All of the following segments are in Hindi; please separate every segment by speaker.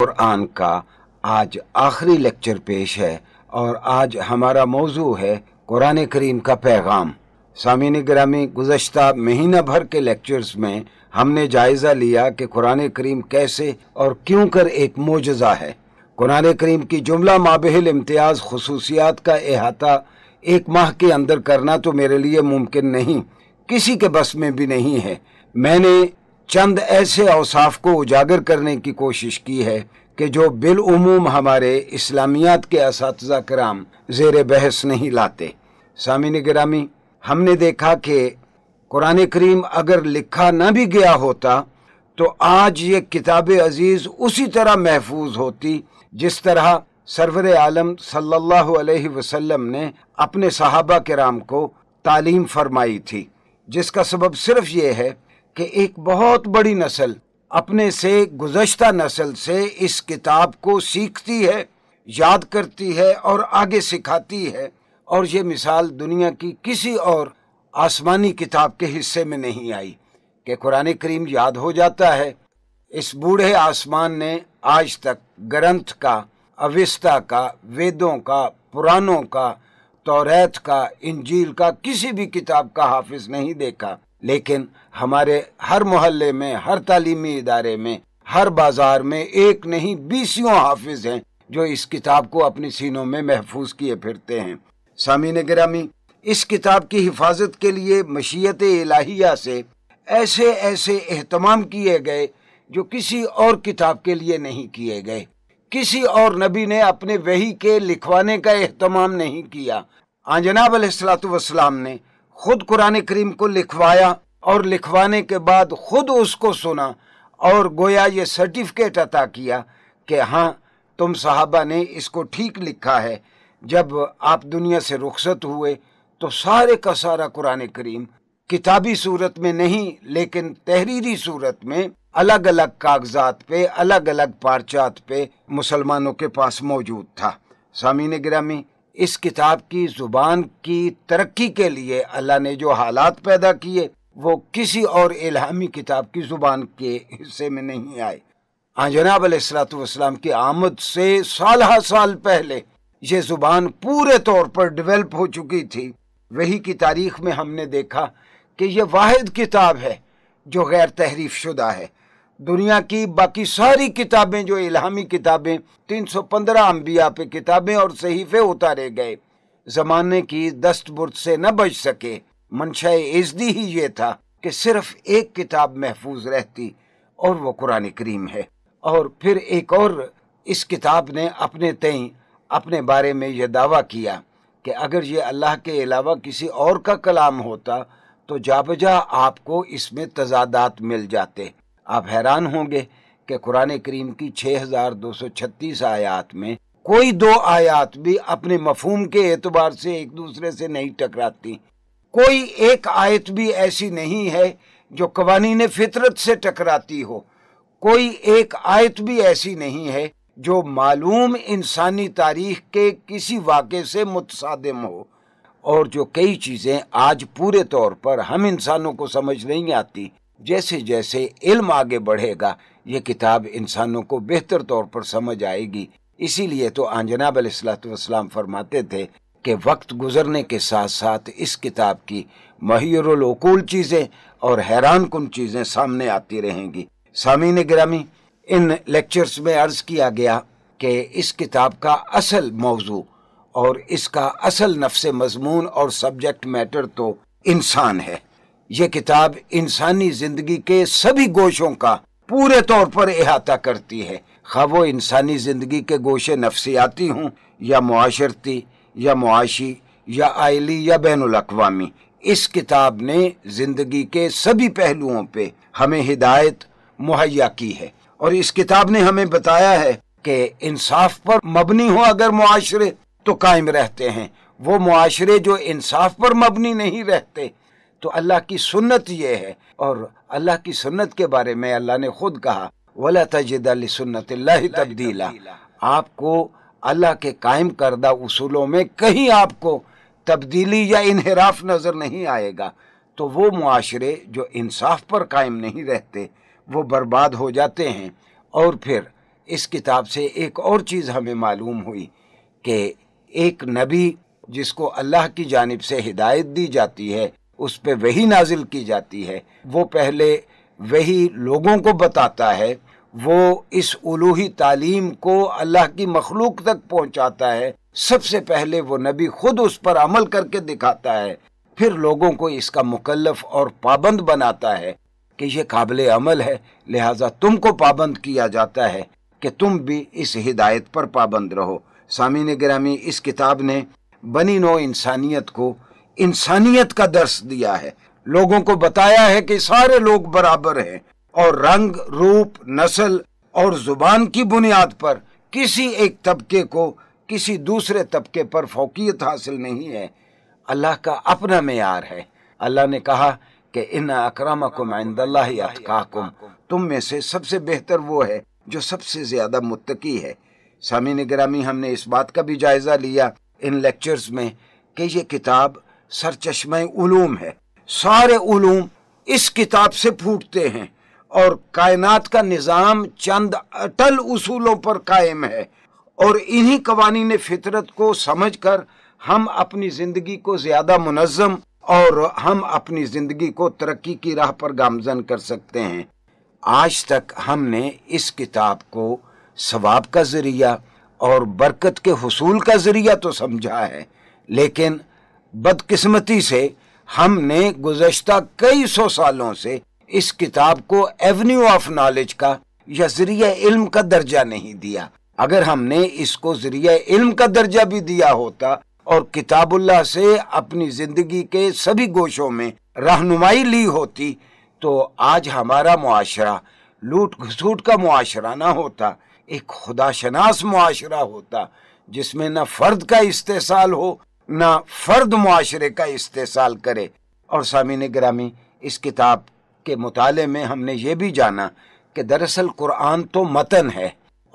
Speaker 1: कुरान का आज आखिरी लेक्चर पेश है और आज हमारा मौजू है कुरान करीम का पैगाम सामिन ग्रामी गुजशत महीना भर के लेक्चर्स में हमने जायज़ा लिया कि कुरान करीम कैसे और क्यों कर एक मोजा है कुरान करीम की जुमला माबहल इम्तियाज़ खसूसियात का अहाता एक माह के अंदर करना तो मेरे लिए मुमकिन नहीं किसी के बस में भी नहीं है मैंने चंद ऐसे अवसाफ को उजागर करने की कोशिश की है कि जो बिलूम हमारे इस्लामियात के इस कराम जेर बहस नहीं लाते सामिन ग्रामी हमने देखा कि कुरान करीम अगर लिखा ना भी गया होता तो आज ये किताब अजीज़ उसी तरह महफूज होती जिस तरह सरवर आलम सल्लाम अलैहि वसल्लम ने अपने सहाबा कराम को तालीम फरमाई थी जिसका सबब सिर्फ ये है कि एक बहुत बड़ी नस्ल अपने से गुजशत नस्ल से इस किताब को सीखती है याद करती है और आगे सिखाती है और ये मिसाल दुनिया की किसी और आसमानी किताब के हिस्से में नहीं आई कि कुरान करीम याद हो जाता है इस बूढ़े आसमान ने आज तक ग्रंथ का अविस्ता का वेदों का पुरानों का तौरैत का इंजील का किसी भी किताब का हाफिज नहीं देखा लेकिन हमारे हर मोहल्ले में हर तालीमी इदारे में हर बाजार में एक नहीं बीसियों हाफिज हैं जो इस किताब को अपने सीनों में महफूज किए फिरते हैं ने ग्रामी इस किताब की हिफाजत के लिए मशीयत इलाहिया से ऐसे ऐसे अहतमाम किए गए जो किसी और किताब के लिए नहीं किए गए किसी और नबी ने अपने वही के लिखवाने का अहतमाम नहीं किया आंजनाब सलात वसलाम ने खुद कुरान करीम को लिखवाया और लिखवाने के बाद खुद उसको सुना और गोया ये सर्टिफिकेट अता किया कि हाँ तुम साहबा ने इसको ठीक लिखा है जब आप दुनिया से रुखसत हुए तो सारे का सारा कुरान करीम किताबी सूरत में नहीं लेकिन तहरीरी सूरत में अलग अलग कागजात पे अलग अलग पार्चात पे मुसलमानों के पास मौजूद था सामीन ग्रामी इस किताब की जुबान की तरक्की के लिए अल्लाह ने जो हालात पैदा किए वो किसी और इलामी किताब की जुबान के हिस्से में नहीं आए हाँ जनाब सलाम की आमद से साल हाँ साल पहले ये जुबान पूरे तौर पर डेवलप हो चुकी थी वही की तारीख में हमने देखा कि यह वाहिद किताब है जो गैर तहरीफ शुदा है दुनिया की बाकी सारी किताबें जो इलामी किताबें 315 अम्बिया पे किताबें और सहीफे उतारे गए जमाने की दस्तबुर्द से न बच सके मंशा इजदी ही ये था कि सिर्फ एक किताब महफूज रहती और वो कुरान करीम है और फिर एक और इस किताब ने अपने तई अपने बारे में यह दावा किया कि अगर ये अल्लाह के अलावा किसी और का कलाम होता तो जाबजा आपको इसमें तजादात मिल जाते आप हैरान होंगे कि कुरान करीम की 6236 आयात में कोई दो आयात भी अपने मफहम के एतबार से एक दूसरे से नहीं टकराती कोई एक आयत भी ऐसी नहीं है जो कवानीन फितरत से टकराती हो कोई एक आयत भी ऐसी नहीं है जो मालूम इंसानी तारीख के किसी वाक़े से मुतसादम हो और जो कई चीज़ें आज पूरे तौर पर हम इंसानों को समझ नहीं आती जैसे जैसे इल्म आगे बढ़ेगा ये किताब इंसानों को बेहतर तौर पर समझ आएगी इसीलिए तो आंजनाब अलैहिस्सलाम फरमाते थे कि वक्त गुजरने के साथ साथ इस किताब की महियरकूल चीज़ें और हैरान कन चीज़ें सामने आती रहेंगी सामीन ग्रामी इन लेक्चर्स में अर्ज़ किया गया कि इस किताब का असल मौजू और इसका असल नफ्स मजमून और सब्जेक्ट मैटर तो इंसान है ये किताब इंसानी जिंदगी के सभी गोशों का पूरे तौर पर अहाता करती है खा वो इंसानी जिंदगी के गोशे नफसियाती हों या माशरती या मुआशी या आयली या बैन अवी इस किताब ने जिंदगी के सभी पहलुओं पे हमें हिदायत मुहैया की है और इस किताब ने हमें बताया है कि इंसाफ पर मबनी हो अगर मुआरे तो कायम रहते हैं वो मुआरे जो इंसाफ पर मबनी नहीं रहते तो अल्लाह की सुन्नत ये है और अल्लाह की सुन्नत के बारे में अल्लाह ने खुद कहा वला तजद सुन्नत तब्दीला आपको अल्लाह के कायम करदा उसूलों में कहीं आपको तब्दीली या इनहराफ नज़र नहीं आएगा तो वो माशरे जो इंसाफ पर कायम नहीं रहते वो बर्बाद हो जाते हैं और फिर इस किताब से एक और चीज़ हमें मालूम हुई कि एक नबी जिसको अल्लाह की जानब से हिदायत दी जाती है उस पर वही नाजिल की जाती है वो पहले वही लोगों को बताता है वो इस उलूही तालीम को अल्लाह की मखलूक तक पहुंचाता है सबसे पहले वो नबी खुद उस पर अमल करके दिखाता है फिर लोगों को इसका मुकलफ और पाबंद बनाता है कि यह काबिल अमल है लिहाजा तुमको पाबंद किया जाता है कि तुम भी इस हिदायत पर पाबंद रहो ने ग्रामी इस किताब ने बनी नो इंसानियत को इंसानियत का दर्श दिया है लोगों को बताया है कि सारे लोग बराबर हैं और रंग रूप नस्ल और जुबान की बुनियाद पर किसी एक तबके को किसी दूसरे तबके पर फोकियत हासिल नहीं है अल्लाह का अपना मैार है अल्लाह ने कहा कि इन अकराम कुम तुम में से सबसे बेहतर वो है जो सबसे ज्यादा मुतकी है सामी ग्रामी हमने इस बात का भी जायजा लिया इन लेक्चर्स में कि ये किताब सरचश्मे उलूम है सारे उलूम इस किताब से फूटते हैं और कायनात का निज़ाम चंद अटल उसूलों पर कायम है और इन्हीं कवानीन फितरत को समझ कर हम अपनी ज़िंदगी को ज़्यादा मुनज़म और हम अपनी ज़िंदगी को तरक्की की राह पर गामजन कर सकते हैं आज तक हमने इस किताब को सवाब का ज़रिया और बरकत के हसूल का ज़रिया तो समझा है लेकिन बदकिस्मती से हमने गुजशत कई सौ सालों से इस किताब को एवन्यू ऑफ नॉलेज का या जरिया इल्म का दर्जा नहीं दिया अगर हमने इसको जरिया इल्म का दर्जा भी दिया होता और किताबुल्ला से अपनी जिंदगी के सभी गोशों में रहनुमाई ली होती तो आज हमारा मुआरा लूट घसूट का मुआरा ना होता एक खुदाशनास मुआरा होता जिसमें न फर्द का इस्तेसाल हो ना फर्द माशरे का इस्तेसाल करे और सामिन ग्रामी इस किताब के मुताले में हमने ये भी जाना कि दरअसल कुरान तो मतन है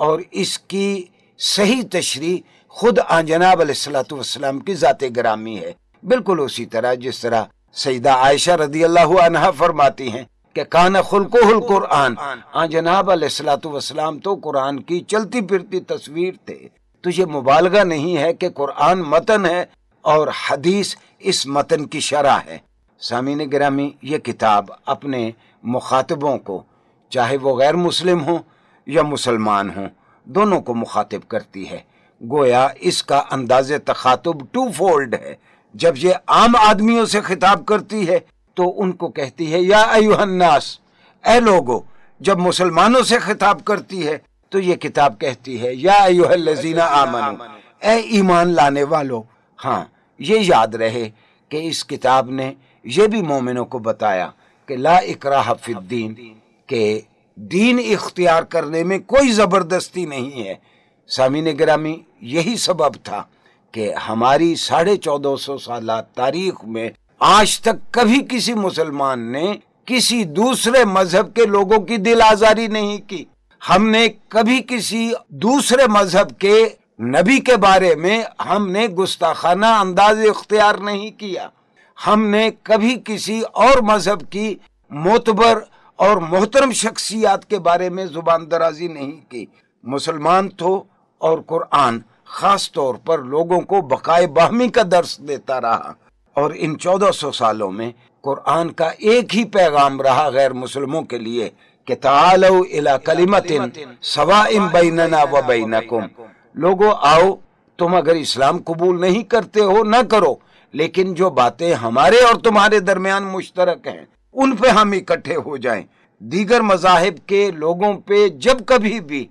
Speaker 1: और इसकी सही तशरी खुद आंजनाब सलाम की ज़ात ग्रामी है बिल्कुल उसी तरह जिस तरह सईदा आयशा रदी अल्लाह अनहा फरमाती हैं कि कान हुल कुरान आंजनाब सलाम तो कुरान की चलती फिरती तस्वीर थे तुझे तो मुबालगा नहीं है कि कुरान मतन है और हदीस इस मतन की शरह है सामिन ग्रामी ये किताब अपने मुखातबों को चाहे वो गैर मुस्लिम हों या मुसलमान हों दोनों को मुखातिब करती है गोया इसका अंदाज तखातब टू फोल्ड है जब ये आम आदमियों से खिताब करती है तो उनको कहती है या अयुहन्नास ए लोगो जब मुसलमानों से खिताब करती है तो ये किताब कहती है या अयुहलजीना आमन ए ईमान लाने वालों हाँ ये याद रहे कि इस किताब ने यह भी मोमिनों को बताया कि ला इकरा हफिद्दीन के दीन इख्तियार करने में कोई ज़बरदस्ती नहीं है सामीन ग्रामी यही सबब था कि हमारी साढ़े चौदह सौ साल तारीख में आज तक कभी किसी मुसलमान ने किसी दूसरे मजहब के लोगों की दिल आजारी नहीं की हमने कभी किसी दूसरे मजहब के नबी के बारे में हमने गुस्ताखाना अंदाज इख्तियार नहीं किया हमने कभी किसी और मजहब की मोतबर और मोहतरम शख्सियात के बारे में जुबान दराजी नहीं की मुसलमान तो और कुरान खास तौर पर लोगों को बकाए बाहमी का दर्श देता रहा और इन 1400 सालों में कुरान का एक ही पैगाम रहा गैर मुसलमों के लिए कि तालो इला कलिमतिन सवा बैनना व बैनकुम लोगों आओ तुम अगर इस्लाम कबूल नहीं करते हो ना करो लेकिन जो बातें हमारे और तुम्हारे दरमियान मुश्तरक हैं उन पे हम इकट्ठे हो जाएं। दीगर मजाहब के लोगों पे जब कभी भी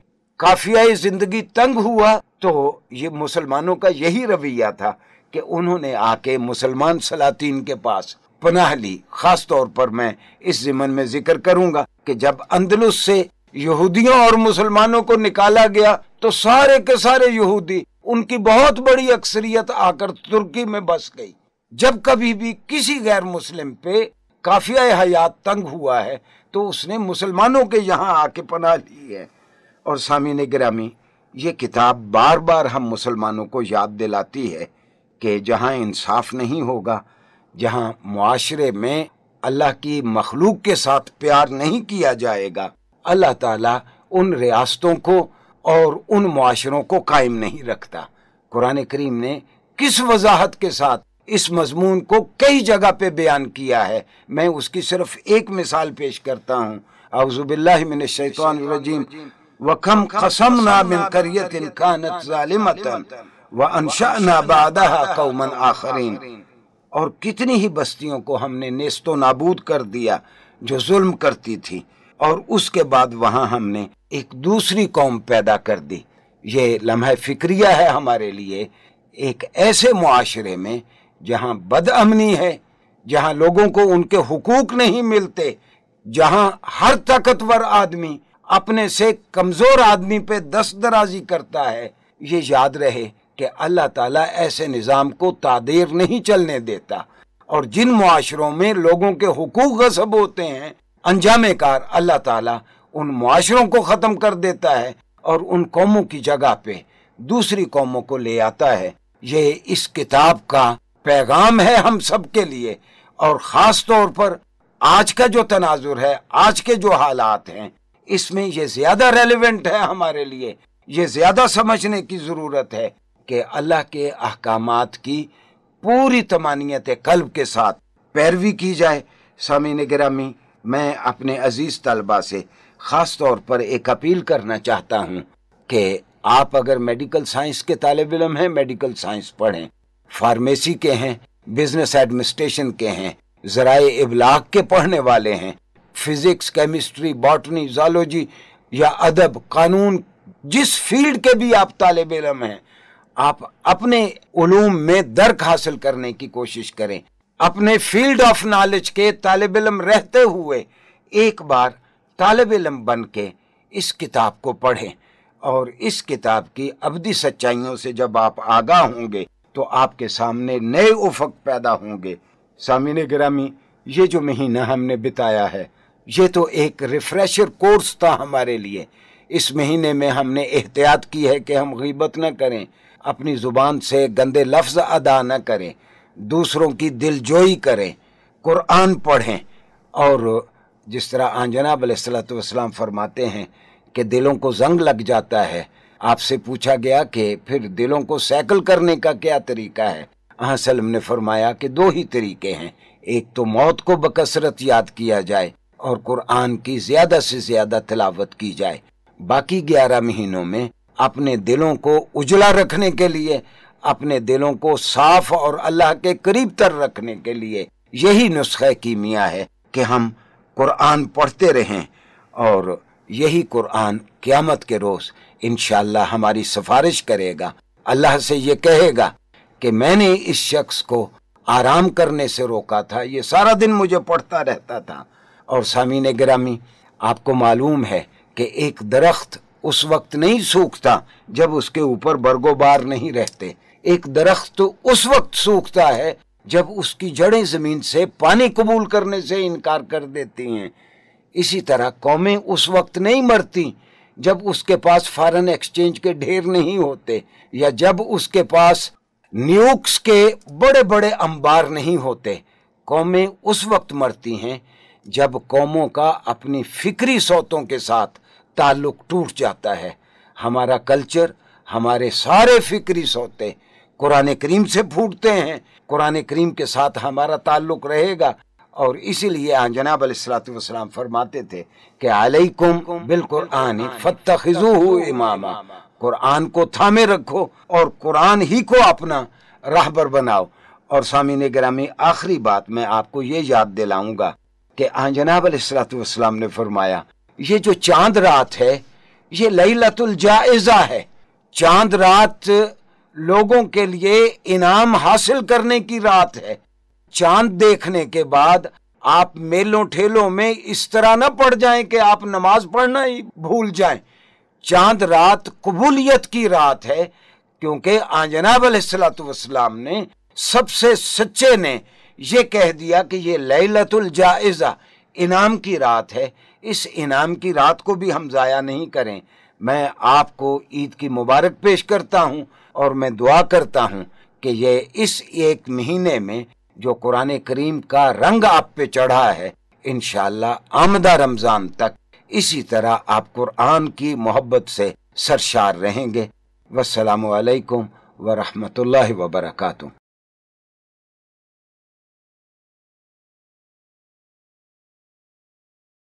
Speaker 1: काफिया जिंदगी तंग हुआ तो ये मुसलमानों का यही रवैया था कि उन्होंने आके मुसलमान सलातीन के पास पनाह ली खास तौर पर मैं इस जिमन में जिक्र करूंगा कि जब अंदलुस से यहूदियों और मुसलमानों को निकाला गया तो सारे के सारे यहूदी उनकी बहुत बड़ी अक्सरियत आकर तुर्की में बस गई जब कभी भी किसी गैर मुस्लिम पे काफिया हयात तंग हुआ है तो उसने मुसलमानों के यहाँ आके पना ली है और सामीन ग्रामी ये किताब बार बार हम मुसलमानों को याद दिलाती है कि जहाँ इंसाफ नहीं होगा जहाँ मुआरे में अल्लाह की मखलूक के साथ प्यार नहीं किया जाएगा अल्लाह ताला उन रियासतों को और उन माशरों को कायम नहीं रखता कुरान करीम ने किस वजाहत के साथ इस मजमून को कई जगह पे बयान किया है मैं उसकी सिर्फ एक मिसाल पेश करता हूँ और कितनी ही बस्तियों को हमने नेस्तो नाबूद कर दिया जो जुल्म करती थी और उसके बाद वहां हमने एक दूसरी कौम पैदा कर दी ये लम्हा फिक्रिया है हमारे लिए एक ऐसे माशरे में जहाँ बदअमनी है जहाँ लोगों को उनके हकूक नहीं मिलते जहां हर ताकतवर आदमी अपने से कमज़ोर आदमी पे दस दराजी करता है ये याद रहे कि अल्लाह ताला ऐसे निज़ाम को तादेर नहीं चलने देता और जिन माशरों में लोगों के हकूक गसब होते हैं अंजाम कार अल्लाह ताला उन मुआशरों को ख़त्म कर देता है और उन कौमों की जगह पे दूसरी कौमों को ले आता है ये इस किताब का पैगाम है हम सब के लिए और ख़ास तौर पर आज का जो तनाजुर है आज के जो हालात हैं इसमें यह ज़्यादा रेलिवेंट है हमारे लिए ये ज़्यादा समझने की ज़रूरत है कि अल्लाह के अहकाम की पूरी तमानियत कल्ब के साथ पैरवी की जाए सामी निगरामी मैं अपने अजीज तलबा से ख़ास तौर पर एक अपील करना चाहता हूँ कि आप अगर मेडिकल साइंस के तालब इलम हैं मेडिकल साइंस पढ़ें फार्मेसी के हैं बिजनेस एडमिनिस्ट्रेशन के हैं जरा इबलाग के पढ़ने वाले हैं फिज़िक्स केमिस्ट्री बॉटनी जोलॉजी या अदब कानून जिस फील्ड के भी आप तालब इलम हैं आप अपने उलूम में दर्क हासिल करने की कोशिश करें अपने फील्ड ऑफ नॉलेज के तालब इलम रहते हुए एक बार तालब इलम बन के इस किताब को पढ़ें और इस किताब की अवधि सच्चाइयों से जब आप आगाह होंगे तो आपके सामने नए उफक पैदा होंगे सामिन ग्रामी ये जो महीना हमने बिताया है ये तो एक रिफ्रेशर कोर्स था हमारे लिए इस महीने में हमने एहतियात की है कि हम गीबत न करें अपनी ज़ुबान से गंदे लफ्ज़ अदा न करें दूसरों की दिलजोई करें कुरान पढ़ें और जिस तरह आंजनाब सलाम फरमाते हैं कि दिलों को जंग लग जाता है आपसे पूछा गया कि फिर दिलों को साइकिल करने का क्या तरीका है सलम ने फरमाया कि दो ही तरीके हैं एक तो मौत को बकसरत याद किया जाए और कुरान की ज्यादा से ज्यादा तलावत की जाए बाकी ग्यारह महीनों में अपने दिलों को उजला रखने के लिए अपने दिलों को साफ और अल्लाह के करीब तर रखने के लिए यही नुस्खे की मियाँ है कि हम कुरान पढ़ते रहें और यही कुरान क़्यामत के रोज़ इन हमारी सिफारिश करेगा अल्लाह से ये कहेगा कि मैंने इस शख्स को आराम करने से रोका था ये सारा दिन मुझे पढ़ता रहता था और सामीन ग्रामी आपको मालूम है कि एक दरख्त उस वक्त नहीं सूखता जब उसके ऊपर बरगोबार नहीं रहते एक दरख्त उस वक्त सूखता है जब उसकी जड़ें ज़मीन से पानी कबूल करने से इनकार कर देती हैं इसी तरह कौमें उस वक्त नहीं मरती जब उसके पास फॉरेन एक्सचेंज के ढेर नहीं होते या जब उसके पास न्यूक्स के बड़े बड़े अंबार नहीं होते कौमें उस वक्त मरती हैं जब कौमों का अपनी फिक्री सौतों के साथ ताल्लुक टूट जाता है हमारा कल्चर हमारे सारे फिक्री सोते कुरान करीम से फूटते हैं कुरान करीम के साथ हमारा ताल्लुक रहेगा और इसीलिए जनाब सलाम फरमाते थे कि अलैकुम बिल कुरान फतखजू इमामा कुरान को थामे रखो और कुरान ही को अपना राहबर बनाओ और ने ग्रामी आखिरी बात मैं आपको ये याद दिलाऊंगा कि जनाब सलाम ने फरमाया ये जो चांद रात है ये लतुल जायज़ा है चांद रात लोगों के लिए इनाम हासिल करने की रात है चांद देखने के बाद आप मेलों ठेलों में इस तरह न पड़ जाएं कि आप नमाज पढ़ना ही भूल जाएं चांद रात कबूलियत की रात है क्योंकि आंजनाब सलाम ने सबसे सच्चे ने ये कह दिया कि ये लतुल जायज़ा इनाम की रात है इस इनाम की रात को भी हम ज़ाया नहीं करें मैं आपको ईद की मुबारक पेश करता हूँ और मैं दुआ करता हूँ कि ये इस एक महीने में जो कुरान करीम का रंग आप पे चढ़ा है इन आमदा रमज़ान तक इसी तरह आप कुरान की मोहब्बत से सरशार रहेंगे वसलम वरहमत ला वबरकू